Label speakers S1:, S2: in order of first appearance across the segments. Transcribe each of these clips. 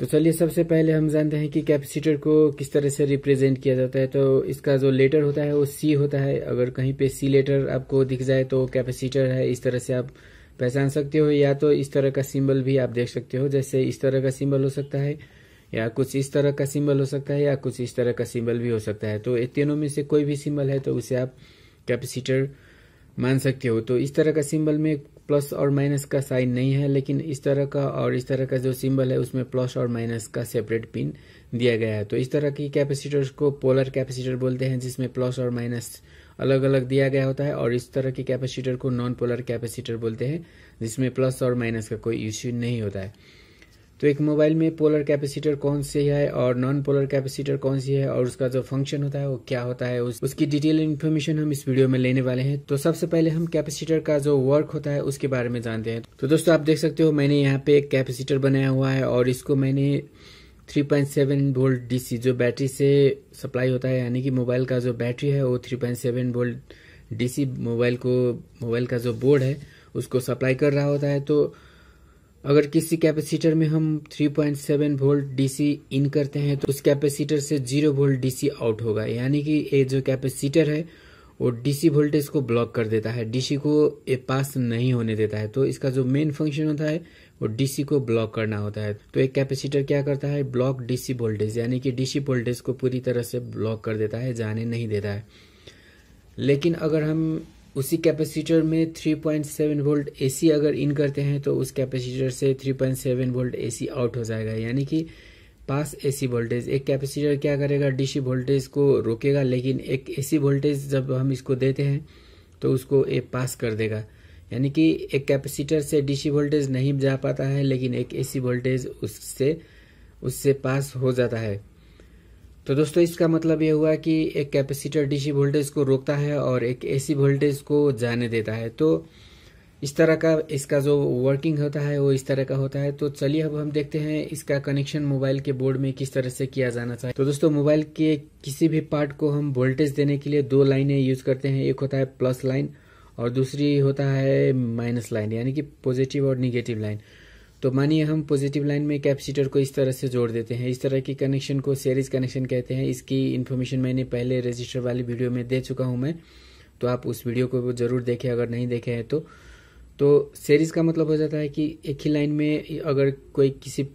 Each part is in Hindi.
S1: तो चलिए सबसे पहले हम जानते हैं कि कैपेसिटर को किस तरह से रिप्रेजेंट किया जाता है तो इसका जो लेटर होता है वो सी होता है अगर कहीं पे सी लेटर आपको दिख जाए तो कैपेसिटर है इस तरह से आप पहचान सकते हो या तो इस तरह का सिंबल भी आप देख सकते हो जैसे इस तरह का सिंबल हो सकता है या कुछ इस तरह का सिंबल हो सकता है या कुछ इस तरह का सिंबल भी हो सकता है तो तीनों में से कोई भी सिंबल है तो उसे आप कैपेसिटर मान सकते हो तो इस तरह का सिंबल में प्लस और माइनस का साइन नहीं है लेकिन इस तरह का और इस तरह का जो सिंबल है उसमें प्लस और माइनस का सेपरेट पिन दिया गया है तो इस तरह की कैपेसिटर्स को पोलर कैपेसिटर बोलते हैं जिसमें प्लस और माइनस अलग अलग दिया गया होता है और इस तरह के कैपेसिटर को नॉन पोलर कैपेसिटर बोलते हैं जिसमें प्लस और माइनस का कोई इश्यू नहीं होता है तो एक मोबाइल में पोलर कैपेसिटर कौन सी है और नॉन पोलर कैपेसिटर कौन सी है और उसका जो फंक्शन होता है वो क्या होता है उस, उसकी डिटेल इन्फॉर्मेशन हम इस वीडियो में लेने वाले हैं तो सबसे पहले हम कैपेसिटर का जो वर्क होता है उसके बारे में जानते हैं तो दोस्तों आप देख सकते हो मैंने यहाँ पे एक कैपेसिटर बनाया हुआ है और इसको मैंने 3.7 वोल्ट डीसी जो बैटरी से सप्लाई होता है यानी कि मोबाइल का जो बैटरी है वो 3.7 वोल्ट डीसी मोबाइल को मोबाइल का जो बोर्ड है उसको सप्लाई कर रहा होता है तो अगर किसी कैपेसिटर में हम 3.7 वोल्ट डीसी इन करते हैं तो उस कैपेसिटर से जीरो वोल्ट डीसी आउट होगा यानी कि ये जो कैपेसिटर है वो डीसी वोल्टेज को ब्लॉक कर देता है डीसी को ये पास नहीं होने देता है तो इसका जो मेन फंक्शन होता है वो डीसी को ब्लॉक करना होता है तो एक कैपेसिटर क्या करता है ब्लॉक डीसी वोल्टेज यानी कि डीसी वोल्टेज को पूरी तरह से ब्लॉक कर देता है जाने नहीं देता है लेकिन अगर हम उसी कैपेसिटर में 3.7 वोल्ट एसी अगर इन करते हैं तो उस कैपेसिटर से 3.7 वोल्ट एसी आउट हो जाएगा यानी कि पास एसी वोल्टेज एक कैपेसिटर क्या करेगा डीसी वोल्टेज को रोकेगा लेकिन एक एसी वोल्टेज जब हम इसको देते हैं तो उसको ए पास कर देगा यानी कि एक कैपेसिटर से डीसी वोल्टेज नहीं जा पाता है लेकिन एक एसी वोल्टेज उससे उससे पास हो जाता है तो दोस्तों इसका मतलब यह हुआ कि एक कैपेसिटर डीसी वोल्टेज को रोकता है और एक एसी वोल्टेज को जाने देता है तो इस तरह का इसका जो वर्किंग होता है वो इस तरह का होता है तो चलिए अब हम देखते हैं इसका कनेक्शन मोबाइल के बोर्ड में किस तरह से किया जाना चाहिए तो दोस्तों मोबाइल के किसी भी पार्ट को हम वोल्टेज देने के लिए दो लाइनें यूज करते हैं एक होता है प्लस लाइन और दूसरी होता है माइनस लाइन यानी कि पॉजिटिव और निगेटिव लाइन तो मानिए हम पॉजिटिव लाइन में कैपेसिटर को इस तरह से जोड़ देते हैं इस तरह के कनेक्शन को सीरीज कनेक्शन कहते हैं इसकी इन्फॉर्मेशन मैंने पहले रजिस्टर वाली वीडियो में दे चुका हूं मैं तो आप उस वीडियो को जरूर देखें अगर नहीं देखे हैं तो तो सीरीज का मतलब हो जाता है कि एक ही लाइन में अगर कोई किसी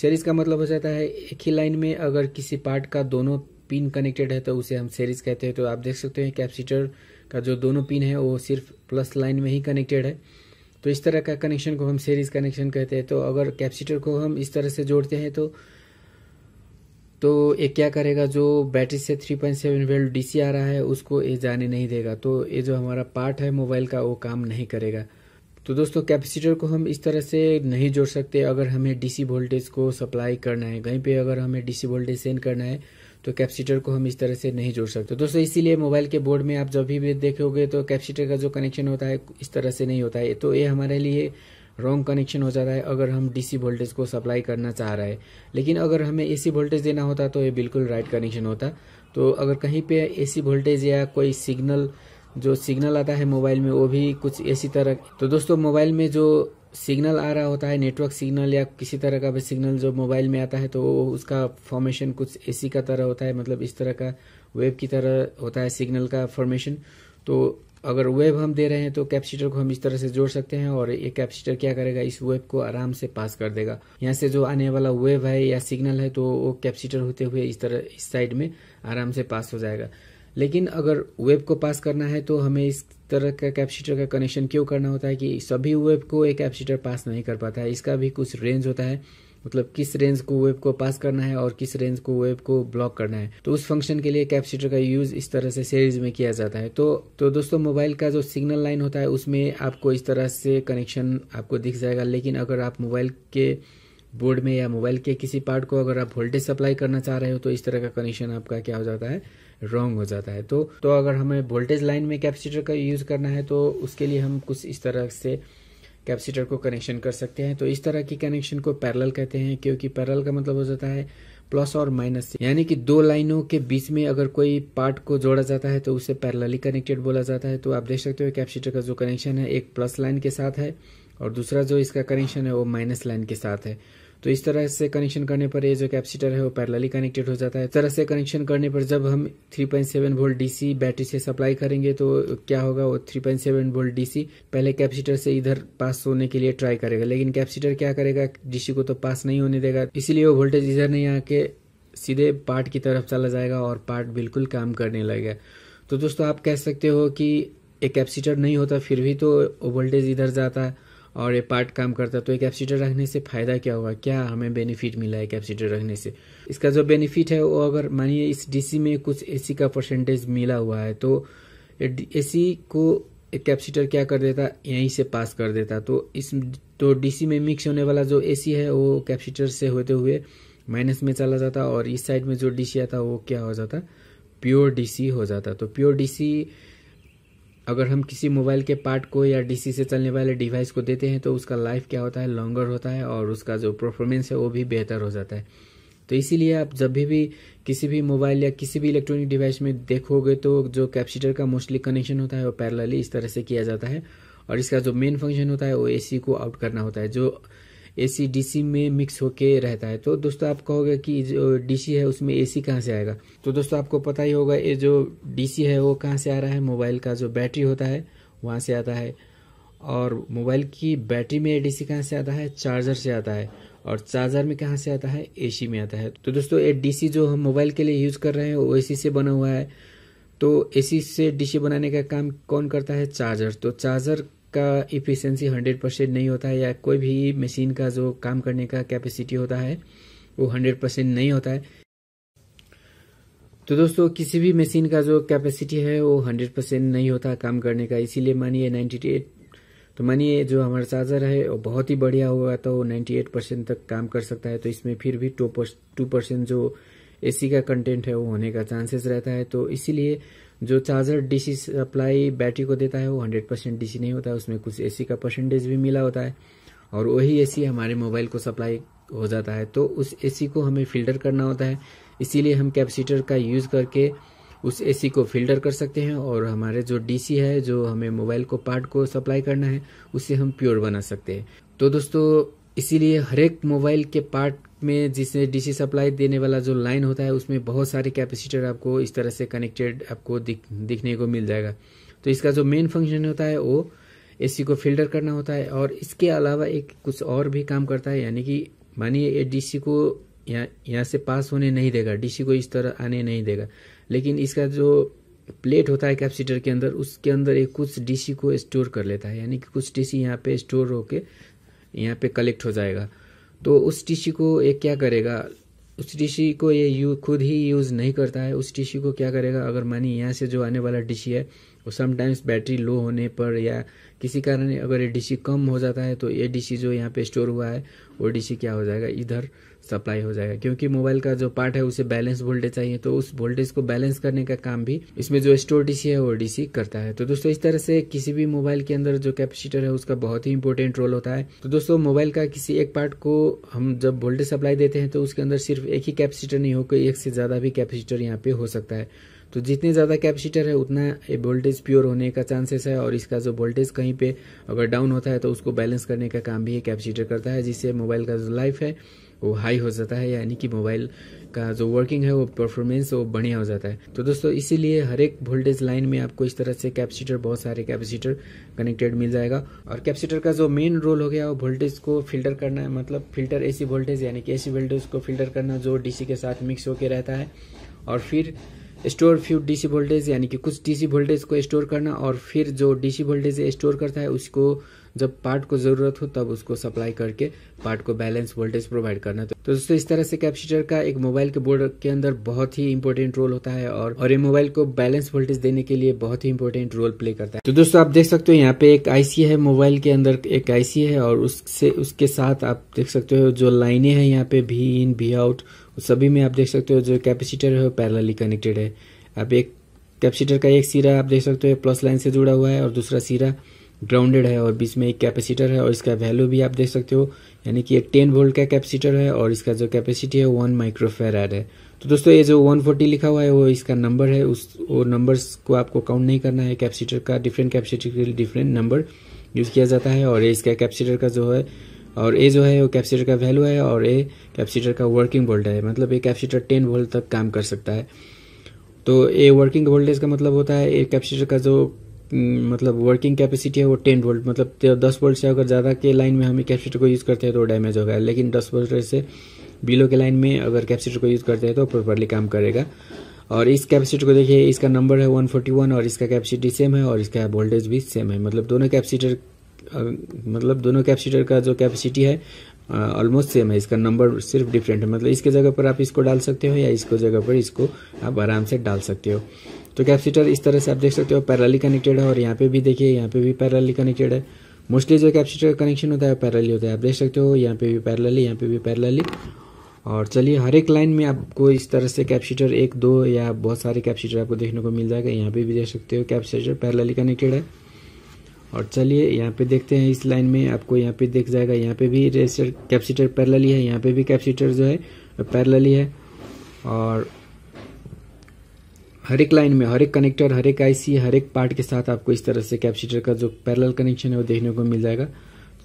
S1: सीरीज का मतलब हो जाता है एक ही लाइन में अगर किसी पार्ट का दोनों पिन कनेक्टेड है तो उसे हम सीरीज कहते हैं तो आप देख सकते हैं कैप्सीटर का जो दोनों पिन है वो सिर्फ प्लस लाइन में ही कनेक्टेड है तो इस तरह का कनेक्शन को हम सीरीज कनेक्शन कहते हैं तो अगर कैपेसिटर को हम इस तरह से जोड़ते हैं तो तो ये क्या करेगा जो बैटरी से 3.7 पॉइंट वेल्ट डी आ रहा है उसको ये जाने नहीं देगा तो ये जो हमारा पार्ट है मोबाइल का वो काम नहीं करेगा तो दोस्तों कैपेसिटर को हम इस तरह से नहीं जोड़ सकते अगर हमें डीसी वोल्टेज को सप्लाई करना है कहीं पे अगर हमें डीसी वोल्टेज सेंड करना है तो कैपेसिटर को हम इस तरह से नहीं जोड़ सकते दोस्तों इसीलिए मोबाइल के बोर्ड में आप जब भी देखोगे तो कैपेसिटर का जो कनेक्शन होता है इस तरह से नहीं होता है तो ये हमारे लिए रॉन्ग कनेक्शन हो जाता है अगर हम डीसी वोल्टेज को सप्लाई करना चाह रहे हैं लेकिन अगर हमें एसी वोल्टेज देना होता तो ये बिल्कुल राइट कनेक्शन होता तो अगर कहीं पे एसी वोल्टेज या कोई सिग्नल जो सिग्नल आता है मोबाइल में वो भी कुछ इसी तरह तो दोस्तों मोबाइल में जो सिग्नल आ रहा होता है नेटवर्क सिग्नल या किसी तरह का भी सिग्नल जो मोबाइल में आता है तो उसका फॉर्मेशन कुछ एसी का तरह होता है मतलब इस तरह का वेब की तरह होता है सिग्नल का फॉर्मेशन तो अगर वेब हम दे रहे हैं तो कैपेसिटर को हम इस तरह से जोड़ सकते हैं और ये कैपेसिटर क्या करेगा इस वेब को आराम से पास कर देगा यहाँ से जो आने वाला वेब है या सिग्नल है तो वो कैपेसिटर होते हुए इस तरह इस साइड में आराम से पास हो जाएगा लेकिन अगर वेब को पास करना है तो हमें इस तरह का कैपेसिटर का कनेक्शन क्यों करना होता है कि सभी वेब को एक कैपेसिटर पास नहीं कर पाता है इसका भी कुछ रेंज होता है मतलब किस रेंज को वेब को पास करना है और किस रेंज को वेब को ब्लॉक करना है तो उस फंक्शन के लिए कैपेसिटर का यूज इस तरह से सीरीज में किया जाता है तो तो दोस्तों मोबाइल का जो सिग्नल लाइन होता है उसमें आपको इस तरह से कनेक्शन आपको दिख जाएगा लेकिन अगर आप मोबाइल के बोर्ड में या मोबाइल के किसी पार्ट को अगर आप वोल्टेज सप्लाई करना चाह रहे हो तो इस तरह का कनेक्शन आपका क्या हो जाता है रॉन्ग हो जाता है तो तो अगर हमें वोल्टेज लाइन में कैपेसिटर का यूज़ करना है तो उसके लिए हम कुछ इस तरह से कैपेसिटर को कनेक्शन कर सकते हैं तो इस तरह की कनेक्शन को पैरल कहते हैं क्योंकि पैरल का मतलब हो जाता है प्लस और माइनस यानी कि दो लाइनों के बीच में अगर कोई पार्ट को जोड़ा जाता है तो उसे पैरलली कनेक्टेड बोला जाता है तो आप देख सकते हो कैपेसिटर का जो कनेक्शन है एक प्लस लाइन के साथ है और दूसरा जो इसका कनेक्शन है वो माइनस लाइन के साथ है तो इस तरह से कनेक्शन करने पर ये जो कैपेसिटर है वो पैरेलली कनेक्टेड हो जाता है इस तरह से कनेक्शन करने पर जब हम 3.7 वोल्ट डीसी बैटरी से सप्लाई करेंगे तो क्या होगा वो 3.7 वोल्ट डीसी पहले कैपेसिटर से इधर पास होने के लिए ट्राई करेगा लेकिन कैपेसिटर क्या करेगा डीसी को तो पास नहीं होने देगा इसीलिए वो वोल्टेज इधर नहीं आके सीधे पार्ट की तरफ चला जाएगा और पार्ट बिल्कुल काम करने लगेगा तो दोस्तों आप कह सकते हो कि एक कैपेसिटर नहीं होता फिर भी तो वोल्टेज इधर जाता है और ये पार्ट काम करता तो एक कैपेसिटर रखने से फ़ायदा क्या हुआ क्या हमें बेनिफिट मिला है कैपेसिटर रखने से इसका जो बेनिफिट है वो अगर मानिए इस डीसी में कुछ एसी का परसेंटेज मिला हुआ है तो एसी को एक कैपेसिटर क्या कर देता यहीं से पास कर देता तो इस तो डीसी में मिक्स होने वाला जो एसी है वो कैपेसिटर से होते हुए माइनस में चला जाता और इस साइड में जो डीसी आता वो क्या हो जाता प्योर डीसी हो जाता तो प्योर डीसी अगर हम किसी मोबाइल के पार्ट को या डीसी से चलने वाले डिवाइस को देते हैं तो उसका लाइफ क्या होता है लॉन्गर होता है और उसका जो परफॉर्मेंस है वो भी बेहतर हो जाता है तो इसीलिए आप जब भी भी किसी भी मोबाइल या किसी भी इलेक्ट्रॉनिक डिवाइस में देखोगे तो जो कैप्सीटर का मोस्टली कनेक्शन होता है वो पैरलली इस तरह से किया जाता है और इसका जो मेन फंक्शन होता है वो एसी को आउट करना होता है जो एसी डीसी में मिक्स होके रहता है तो दोस्तों आप कहोगे कि जो डीसी है उसमें एसी कहाँ से आएगा तो दोस्तों आपको पता ही होगा ये जो डीसी है वो कहाँ से आ रहा है मोबाइल का जो बैटरी होता है वहाँ से आता है और मोबाइल की बैटरी में सी कहाँ से आता है चार्जर से आता है और चार्जर में कहाँ से आता है सी में आता है तो दोस्तों ये सी जो हम मोबाइल के लिए यूज़ कर रहे हैं वो सी से बना हुआ है तो सी से सी बनाने का काम कौन करता है चार्जर तो चार्जर का इफिशेंसी हंड्रेड परसेंट नहीं होता है या कोई भी मशीन का जो काम करने का कैपेसिटी होता है वो हंड्रेड परसेंट नहीं होता है तो दोस्तों किसी भी मशीन का जो कैपेसिटी है वो हंड्रेड परसेंट नहीं होता काम करने का इसीलिए मानिए नाइन्टी एट तो मानिए जो हमारा चार्जर है वो बहुत ही बढ़िया होगा तो नाइन्टी एट परसेंट तक काम कर सकता है तो इसमें फिर भी टू परसेंट जो एसी का कंटेंट है वो होने का चांसेस रहता है तो इसीलिए जो चार्जर डीसी सप्लाई बैटरी को देता है वो हंड्रेड परसेंट डी नहीं होता है उसमें कुछ ए का परसेंटेज भी मिला होता है और वही ए हमारे मोबाइल को सप्लाई हो जाता है तो उस ए को हमें फिल्टर करना होता है इसीलिए हम कैपेसिटर का यूज़ करके उस एसी को फिल्टर कर सकते हैं और हमारे जो डीसी है जो हमें मोबाइल को पार्ट को सप्लाई करना है उसे हम प्योर बना सकते हैं तो दोस्तों इसीलिए हर एक मोबाइल के पार्ट में जिसे डीसी सप्लाई देने वाला जो लाइन होता है उसमें बहुत सारे कैपेसिटर आपको इस तरह से कनेक्टेड आपको दिख दिखने को मिल जाएगा तो इसका जो मेन फंक्शन होता है वो एसी को फिल्टर करना होता है और इसके अलावा एक कुछ और भी काम करता है यानी कि मानिए ये डीसी को यहाँ यहाँ से पास होने नहीं देगा डीसी को इस तरह आने नहीं देगा लेकिन इसका जो प्लेट होता है कैपेसिटर के अंदर उसके अंदर एक कुछ डीसी को स्टोर कर लेता है यानी कि कुछ डीसी यहाँ पे स्टोर होके यहाँ पे कलेक्ट हो जाएगा तो उस टिश्यू को ये क्या करेगा उस टिश्यू को ये यू खुद ही यूज़ नहीं करता है उस टिश्यू को क्या करेगा अगर मानिए यहाँ से जो आने वाला टिश्यू है वो समटाइम्स बैटरी लो होने पर या किसी कारण अगर ये डिशी कम हो जाता है तो ये डिशी जो यहाँ पे स्टोर हुआ है वो डिशी क्या हो जाएगा इधर सप्लाई हो जाएगा क्योंकि मोबाइल का जो पार्ट है उसे बैलेंस वोल्टेज चाहिए तो उस वोल्टेज को बैलेंस करने का काम भी इसमें जो स्टोर डीसी है वो डीसी करता है तो दोस्तों इस तरह से किसी भी मोबाइल के अंदर जो कैपेसिटर है उसका बहुत ही इंपॉर्टेंट रोल होता है तो दोस्तों मोबाइल का किसी एक पार्ट को हम जब वोल्टेज सप्लाई देते हैं तो उसके अंदर सिर्फ एक ही कैपेसिटर नहीं होकर एक से ज्यादा भी कैपेसिटर यहाँ पे हो सकता है तो जितने ज़्यादा कैपेसिटर है उतना वोल्टेज प्योर होने का चांसेस है और इसका जो वोल्टेज कहीं पे अगर डाउन होता है तो उसको बैलेंस करने का काम भी ये कैपेसिटर करता है जिससे मोबाइल का जो लाइफ है वो हाई हो जाता है यानी कि मोबाइल का जो वर्किंग है वो परफॉर्मेंस वो बढ़िया हो जाता है तो दोस्तों इसीलिए हर एक वोल्टेज लाइन में आपको इस तरह से कैपेसिटर बहुत सारे कैपेसिटर कनेक्टेड मिल जाएगा और कैपेसिटर का जो मेन रोल हो गया वो वोल्टेज को फिल्टर करना है मतलब फिल्टर एसी वोल्टेज यानी कि एसी वोल्टेज को फिल्टर करना जो डीसी के साथ मिक्स होकर रहता है और फिर स्टोर फ्यू डीसी वोल्टेज यानी कि कुछ डीसी वोल्टेज को स्टोर करना और फिर जो डीसी वोल्टेज स्टोर करता है उसको जब पार्ट को ज़रूरत हो तब उसको सप्लाई करके पार्ट को बैलेंस वोल्टेज प्रोवाइड करना तो दोस्तों इस तरह से कैपेसिटर का एक मोबाइल के बोर्ड के अंदर बहुत ही इंपॉर्टेंट रोल होता है और और ये मोबाइल को बैलेंस वोल्टेज देने के लिए बहुत ही इंपॉर्टेंट रोल प्ले करता है तो दोस्तों आप देख सकते हो यहाँ पे एक आईसी है मोबाइल के अंदर एक आईसी है और उससे उसके साथ आप देख सकते हो जो लाइने हैं यहाँ पे भी इन भी आउट सभी में आप देख सकते हो जो कैपेसिटर है वो पैरलली कनेक्टेड है आप एक कैपेसिटर का एक सिरा आप देख सकते हो प्लस लाइन से जुड़ा हुआ है और दूसरा सिरा ग्राउंडेड है और बीच में एक कैपेसिटर है और इसका वैल्यू भी आप देख सकते हो यानी कि ये टेन वोल्ट का कैपेसिटर है और इसका जो कैपेसिटी है वन माइक्रोफेराड है तो दोस्तों ये जो 140 लिखा हुआ है वो इसका नंबर है उस वो नंबर्स को आपको काउंट नहीं करना है कैपेसिटर का डिफरेंट कैपेसिटी के लिए डिफरेंट नंबर यूज़ किया जाता है और ये इसका कैपेसिटर का जो है और ए जो है वो कैपेसिटर का वैल्यू है और ए कैपेसिटर का वर्किंग वोल्ट है मतलब ये कैपेसिटर टेन वोल्ट तक काम कर सकता है तो ए वर्किंग वोल्टेज का मतलब होता है ए कैपेसिटर का जो हम्म, मतलब वर्किंग कैपेसिटी है वो टेन वोल्ट मतलब दस वोल्ट से अगर ज़्यादा के लाइन में हम कैपेसिटर को यूज़ करते हैं तो डैमेज होगा लेकिन दस वोल्ट से बिलो के लाइन में अगर कैपेसिटर को यूज़ करते हैं तो प्रॉपरली काम करेगा और इस कैपेसिटर को देखिए इसका नंबर है 141 और इसका कैपेसिटी सेम है और इसका वोल्टेज भी सेम है मतलब दोनों कैपेसिटर मतलब दोनों कैपेसिटर का जो कैपेसिटी है ऑलमोस्ट uh, सेम है इसका नंबर सिर्फ डिफरेंट है मतलब इसके जगह पर आप इसको डाल सकते हो या इसको जगह पर इसको आप आराम से डाल सकते हो तो कैपेसिटर इस तरह से आप देख सकते हो पैरली कनेक्टेड है और यहाँ पे भी देखिए यहाँ पे भी पैरली कनेक्टेड है मोस्टली जो कैपेसिटर कनेक्शन होता है पैरली होता है आप देख सकते हो यहाँ पे भी पैराली यहाँ पे भी पैरली और चलिए हर एक लाइन में आपको इस तरह से कैपेसिटर एक दो या बहुत सारे कैपेसिटर आपको देखने को मिल जाएगा यहाँ पे भी देख सकते हो कैपेसिटर पैराली कनेक्टेड है और चलिए यहाँ पे देखते हैं इस लाइन में आपको यहाँ पे देख जाएगा यहाँ पे भी रेसिस्टर कैप्सीटर पैरलली है यहाँ पे भी कैप्सीटर जो है पैरलली है और हर एक लाइन में हर एक कनेक्टर हर एक आईसी हर एक पार्ट के साथ आपको इस तरह से कैप्सीटर का जो पैरल कनेक्शन है वो देखने को मिल जाएगा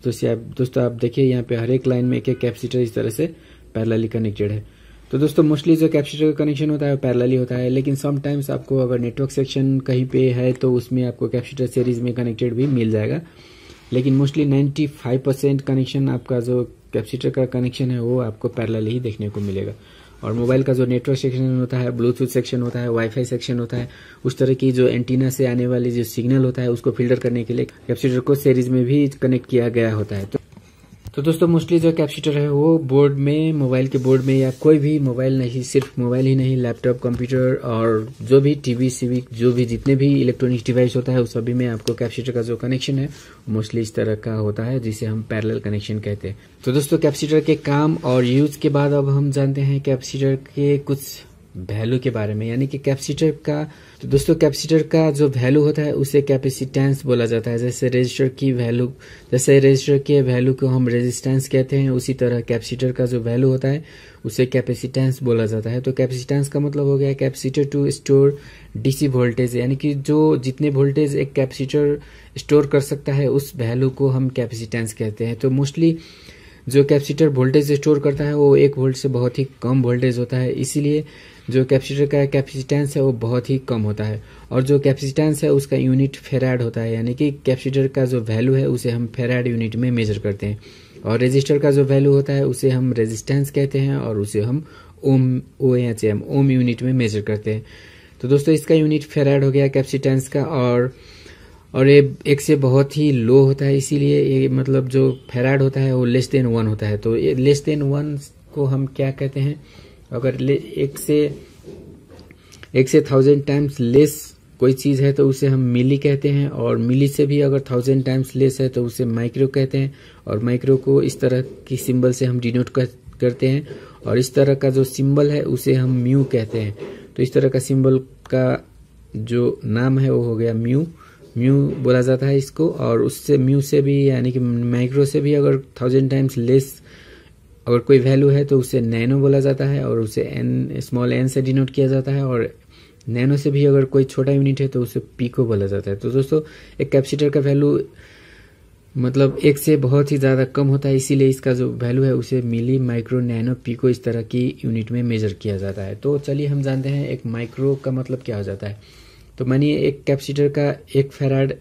S1: तो आप दोस्तों आप देखिए यहाँ पे हर एक लाइन में एक एक इस तरह से पैरलली कनेक्टेड है तो दोस्तों मोस्टली जो कैप्सिटर का कनेक्शन होता है वो पैरल होता है लेकिन समटाइम्स आपको अगर नेटवर्क सेक्शन कहीं पे है तो उसमें आपको कैप्सिटर सीरीज में कनेक्टेड भी मिल जाएगा लेकिन मोस्टली 95 परसेंट कनेक्शन आपका जो कैप्सिटर का कनेक्शन है वो आपको पैरल ही देखने को मिलेगा और मोबाइल का जो नेटवर्क सेक्शन होता है ब्लूटूथ सेक्शन होता है वाईफाई सेक्शन होता है उस तरह की जो एंटीना से आने वाली जो सिग्नल होता है उसको फिल्टर करने के लिए कैप्सिटर को सीरीज में भी कनेक्ट किया गया होता है तो तो दोस्तों मोस्टली जो कैपेसिटर है वो बोर्ड में मोबाइल के बोर्ड में या कोई भी मोबाइल नहीं सिर्फ मोबाइल ही नहीं लैपटॉप कंप्यूटर और जो भी टीवी सीवी जो भी जितने भी इलेक्ट्रॉनिक्स डिवाइस होता है उस सभी में आपको कैपेसिटर का जो कनेक्शन है मोस्टली इस तरह का होता है जिसे हम पैरेलल कनेक्शन कहते हैं तो दोस्तों कैपेसिटर के काम और यूज के बाद अब हम जानते हैं कैपेसिटर के कुछ वैल्यू के बारे में यानी कि कैपेसिटर का तो दोस्तों कैपेसिटर का जो वैल्यू होता है उसे कैपेसिटेंस बोला जाता है जैसे रेजिस्टर की वैल्यू जैसे रेजिस्टर के वैल्यू को हम रेजिस्टेंस कहते हैं उसी तरह कैपेसिटर का जो वैल्यू होता है उसे कैपेसिटेंस बोला जाता है तो कैपेसिटेंस का मतलब हो गया capacitor to store DC voltage यानी कि जो जितने वोल्टेज एक कैपेसिटर स्टोर कर सकता है उस वैल्यू को हम कैपेसिटेंस कहते हैं तो मोस्टली जो कैपेसिटर वोल्टेज स्टोर करता है वो एक वोल्ट से बहुत ही कम वोल्टेज होता है इसीलिए जो कैपेसिटर का कैपेसिटेंस है वो बहुत ही कम होता है और जो कैपेसिटेंस है उसका यूनिट फेराड होता है यानी कि कैपेसिटर का जो वैल्यू है उसे हम फेराड यूनिट में मेजर करते हैं और रेजिस्टर का जो वैल्यू होता है उसे हम रेजिस्टेंस कहते हैं और उसे हम ohm O H M ohm unit में मेजर करते हैं तो दोस्तों इसका यूनिट फेराइड हो गया कैपेसिटेंस का और और ये एक से बहुत ही लो होता है इसीलिए ये मतलब जो फेराड होता है वो लेस देन वन होता है तो ये लेस देन वन को हम क्या कहते हैं अगर ले एक से एक से थाउजेंड टाइम्स लेस कोई चीज़ है तो उसे हम मिली कहते हैं और मिली से भी अगर थाउजेंड टाइम्स लेस है तो उसे माइक्रो कहते हैं और माइक्रो को इस तरह की सिंबल से हम डिनोट करते हैं और इस तरह का जो सिंबल है उसे हम म्यू कहते हैं तो इस तरह का सिंबल का जो नाम है वो हो गया म्यू म्यू बोला जाता है इसको और उससे म्यू से भी यानी कि माइक्रो से भी अगर थाउजेंड टाइम्स लेस अगर कोई वैल्यू है तो उसे नैनो बोला जाता है और उसे एन स्मॉल एन से डिनोट किया जाता है और नैनो से भी अगर कोई छोटा यूनिट है तो उसे पीको बोला जाता है तो दोस्तों एक कैपेसिटर का वैल्यू मतलब एक से बहुत ही ज़्यादा कम होता है इसीलिए इसका जो वैल्यू है उसे मिली माइक्रो नैनो पीको इस तरह की यूनिट में मेजर किया जाता है तो चलिए हम जानते हैं एक माइक्रो का मतलब क्या हो जाता है तो मानिए एक कैपेसिटर का एक फेराड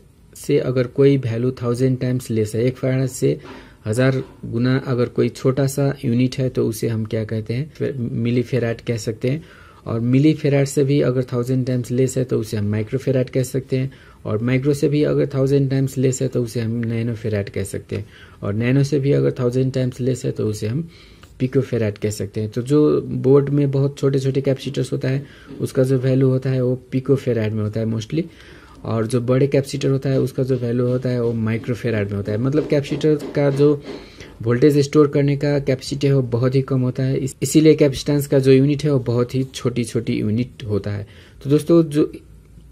S1: से अगर कोई वैल्यू थाउजेंड टाइम्स लेस है एक फेराड से हज़ार गुना अगर कोई छोटा सा यूनिट है तो उसे हम क्या कहते हैं मिली फेराट कह सकते हैं और मिली फेराइट से भी अगर थाउजेंड टाइम्स लेस है तो उसे हम माइक्रो फेराइट कह सकते हैं और माइक्रो से भी अगर थाउजेंड टाइम्स लेस है तो उसे हम नैनो फेराइट कह सकते हैं और नैनो से भी अगर थाउजेंड टाइम्स लेस है तो उसे हम पिको फेराइट कह सकते हैं तो जो बोर्ड में बहुत छोटे छोटे कैपेसिटर्स होता है उसका जो वैल्यू होता है वो पिको फेराइट में होता है मोस्टली और जो बड़े कैपेसिटर होता है उसका जो वैल्यू होता है वो माइक्रोफेराइड में होता है मतलब कैपेसिटर का जो वोल्टेज स्टोर करने का कैपेसिटी है वो बहुत ही कम होता है इसीलिए कैपेसिटेंस का जो यूनिट है वो बहुत ही छोटी छोटी यूनिट होता है तो दोस्तों जो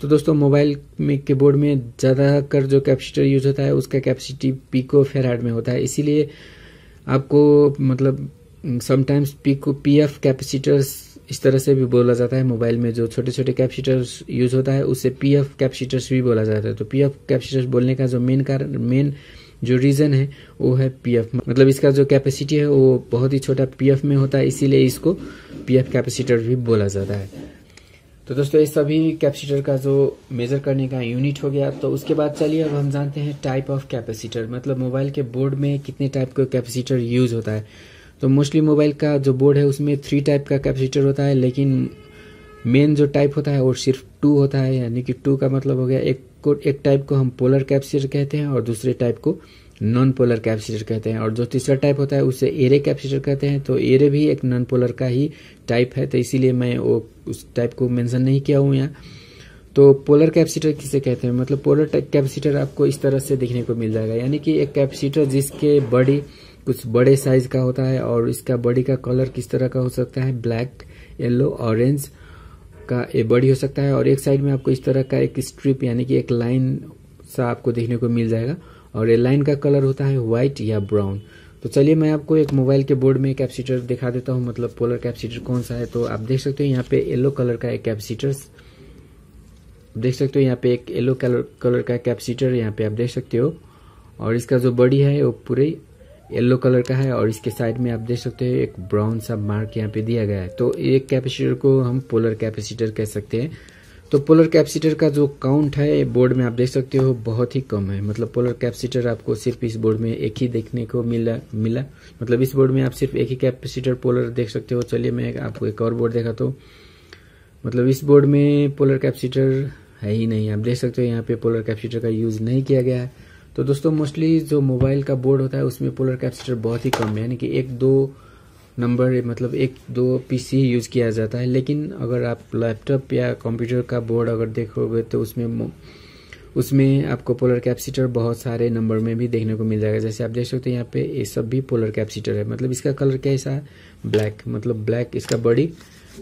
S1: तो दोस्तों मोबाइल में कीबोर्ड में ज़्यादातर जो कैपेसिटर यूज होता है उसका कैपेसिटी पीको फेराड में होता है इसीलिए आपको मतलब sometimes pico P F capacitors इस तरह से भी बोला जाता है मोबाइल में जो छोटे छोटे कैपेसिटर्स यूज़ होता है उसे पी एफ कैपेसिटर्स भी बोला जाता है तो पी एफ कैपेसिटर्स बोलने का जो मेन कारण मेन जो रीज़न है वो है पी एफ मतलब इसका जो कैपेसिटी है वो बहुत ही छोटा पी एफ में होता है इसीलिए इसको पी एफ कैपेसिटर भी बोला जाता है तो दोस्तों ये सभी कैपेसिटर का जो मेज़र करने का यूनिट हो गया तो उसके बाद चलिए अब हम जानते हैं टाइप ऑफ कैपेसिटर मतलब मोबाइल के बोर्ड में कितने टाइप का कैपेसिटर यूज़ होता है तो मोस्टली मोबाइल का जो बोर्ड है उसमें थ्री टाइप का कैपेसिटर होता है लेकिन मेन जो टाइप होता है वो सिर्फ टू होता है यानी कि टू का मतलब हो गया एक को एक टाइप को हम पोलर कैपेसिटर कहते हैं और दूसरे टाइप को नॉन पोलर कैपेसिटर कहते हैं और जो तीसरा टाइप होता है उसे एरे कैपेसिटर कहते हैं तो एरे भी एक नॉन पोलर का ही टाइप है तो इसीलिए मैं वो उस टाइप को मेंशन नहीं किया हूँ यहाँ तो पोलर कैपेसिटर किसे कहते हैं मतलब पोलर कैपेसिटर आपको इस तरह से देखने को मिल जाएगा यानी कि एक कैपेसिटर जिसके बड़ी कुछ बड़े साइज का होता है और इसका बॉडी का कलर किस तरह का हो सकता है ब्लैक येलो ऑरेंज का ये बॉडी हो सकता है और एक साइड में आपको इस तरह का एक स्ट्रिप यानी कि एक लाइन सा आपको देखने को मिल जाएगा और ये लाइन का कलर होता है व्हाइट या ब्राउन तो चलिए मैं आपको एक मोबाइल के बोर्ड में कैपेसिटर दिखा देता हूँ मतलब पोलर कैपेसिटर कौन सा है तो आप देख सकते हो यहाँ पे येलो कलर का एक कैपेसिटर देख सकते हो यहाँ पे एक येलो कलर कलर का कैपेसिटर यहाँ पे आप देख सकते हो और इसका जो बॉडी है वो पूरे येलो कलर का है और इसके साइड में आप देख सकते हो एक ब्राउन सा मार्क यहाँ पे दिया गया है तो एक कैपेसिटर को हम पोलर कैपेसिटर कह सकते हैं तो पोलर कैपेसिटर का जो काउंट है बोर्ड में आप देख सकते हो बहुत ही कम है मतलब पोलर कैपेसिटर आपको सिर्फ इस बोर्ड में एक ही देखने को मिला मिला मतलब इस बोर्ड में आप सिर्फ एक ही कैपेसिटर पोलर देख सकते हो चलिए मैं आपको एक और बोर्ड देखा तो मतलब इस बोर्ड में पोलर कैपेसिटर है ही नहीं आप देख सकते हो यहाँ पे पोलर कैपेसिटर का यूज़ नहीं किया गया है तो दोस्तों मोस्टली जो मोबाइल का बोर्ड होता है उसमें पोलर कैपेसिटर बहुत ही कम है यानी कि एक दो नंबर मतलब एक दो पीसी यूज़ किया जाता है लेकिन अगर आप लैपटॉप या कंप्यूटर का बोर्ड अगर देखोगे तो उसमें उसमें आपको पोलर कैपेसिटर बहुत सारे नंबर में भी देखने को मिल जाएगा जैसे आप देख सकते हो यहाँ पे ये सब भी पोलर कैपेसिटर है मतलब इसका कलर कैसा है ब्लैक मतलब ब्लैक इसका बॉडी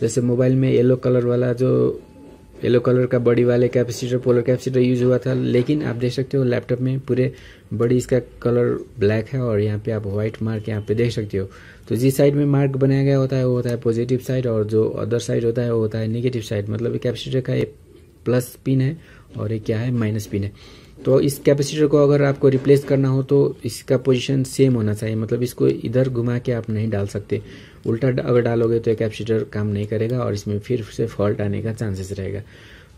S1: जैसे मोबाइल में येलो कलर वाला जो येलो कलर का बॉडी वाले कैपेसिटर पोलर कैपेसिटर यूज हुआ था लेकिन आप देख सकते हो लैपटॉप में पूरे बॉडी इसका कलर ब्लैक है और यहाँ पे आप व्हाइट मार्क यहाँ पे देख सकते हो तो जिस साइड में मार्क बनाया गया होता है वो होता है पॉजिटिव साइड और जो अदर साइड होता है वो होता है निगेटिव साइड मतलब कैपेसिटर का एक प्लस पिन है और एक क्या है माइनस पिन है तो इस कैपेसिटर को अगर आपको रिप्लेस करना हो तो इसका पोजिशन सेम होना चाहिए मतलब इसको इधर घुमा के आप नहीं डाल सकते उल्टा अगर डालोगे तो कैप्सीटर काम नहीं करेगा और इसमें फिर से फॉल्ट आने का चांसेस रहेगा